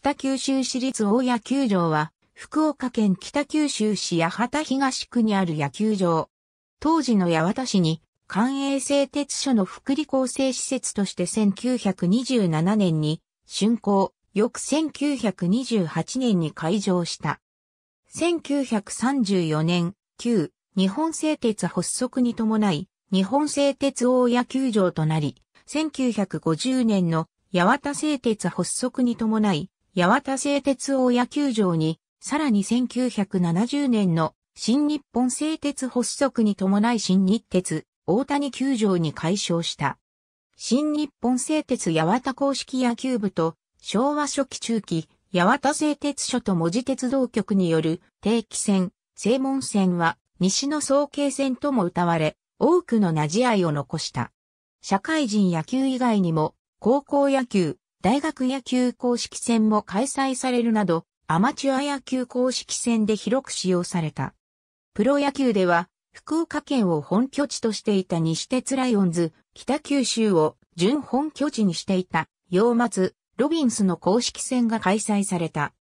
北九州市立大野球場は、福岡県北九州市八幡東区にある野球場。当時の八幡市に、官営製鉄所の福利厚生施設として1927年に、竣工、翌1928年に開場した。1934年、旧、日本製鉄発足に伴い、日本製鉄大野球場となり、1950年の八幡製鉄発足に伴い、八幡製鉄大野球場に、さらに1970年の新日本製鉄発足に伴い新日鉄大谷球場に改称した。新日本製鉄八幡公式野球部と昭和初期中期八幡製鉄所と文字鉄道局による定期戦、正門戦は西の総計戦とも歌われ、多くの馴じ合いを残した。社会人野球以外にも高校野球、大学野球公式戦も開催されるなど、アマチュア野球公式戦で広く使用された。プロ野球では、福岡県を本拠地としていた西鉄ライオンズ、北九州を準本拠地にしていた、洋松、ロビンスの公式戦が開催された。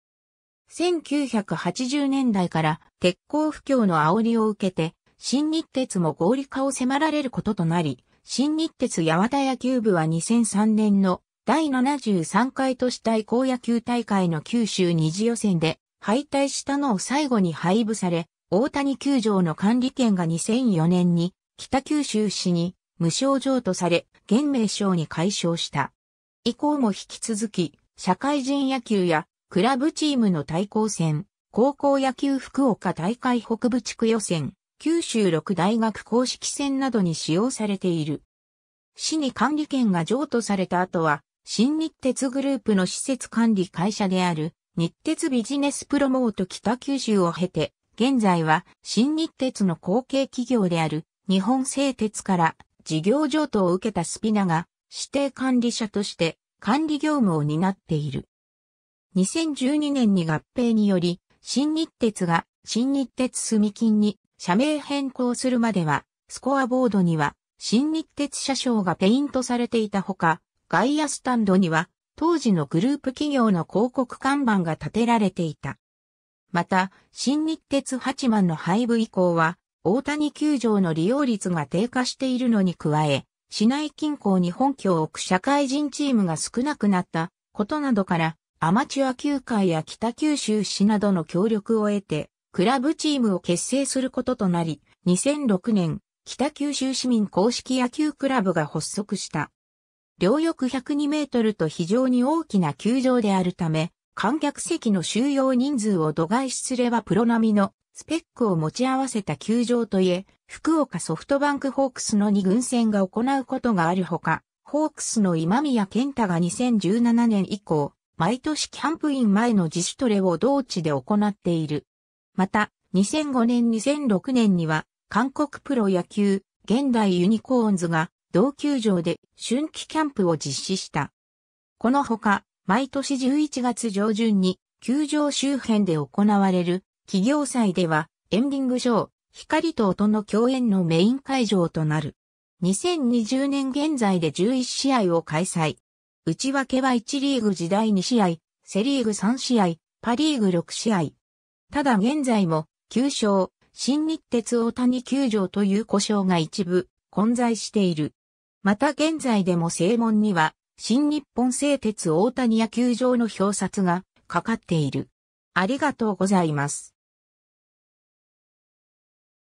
1980年代から鉄鋼不況の煽りを受けて、新日鉄も合理化を迫られることとなり、新日鉄八幡野球部は2003年の第73回都市対抗野球大会の九州二次予選で敗退したのを最後に配布され、大谷球場の管理権が2004年に北九州市に無償譲渡され、現名称に解消した。以降も引き続き、社会人野球やクラブチームの対抗戦、高校野球福岡大会北部地区予選、九州六大学公式戦などに使用されている。市に管理権が譲渡された後は、新日鉄グループの施設管理会社である日鉄ビジネスプロモート北九州を経て、現在は新日鉄の後継企業である日本製鉄から事業譲渡を受けたスピナが指定管理者として管理業務を担っている。2012年に合併により、新日鉄が新日鉄住金に社名変更するまでは、スコアボードには新日鉄車掌がペイントされていたほか、外野スタンドには、当時のグループ企業の広告看板が立てられていた。また、新日鉄八幡の廃部以降は、大谷球場の利用率が低下しているのに加え、市内近郊に本拠を置く社会人チームが少なくなったことなどから、アマチュア球界や北九州市などの協力を得て、クラブチームを結成することとなり、2006年、北九州市民公式野球クラブが発足した。両翼102メートルと非常に大きな球場であるため、観客席の収容人数を度外視すればプロ並みのスペックを持ち合わせた球場といえ、福岡ソフトバンクホークスの2軍戦が行うことがあるほか、ホークスの今宮健太が2017年以降、毎年キャンプイン前の自主トレを同地で行っている。また、2005年2006年には、韓国プロ野球、現代ユニコーンズが、同球場で春季キャンプを実施した。このほか、毎年11月上旬に球場周辺で行われる企業祭ではエンディングショー、光と音の共演のメイン会場となる。2020年現在で11試合を開催。内訳は1リーグ時代2試合、セリーグ3試合、パリーグ6試合。ただ現在も、旧称、新日鉄大谷球場という故障が一部、混在している。また現在でも正門には、新日本製鉄大谷野球場の表札がかかっている。ありがとうございます。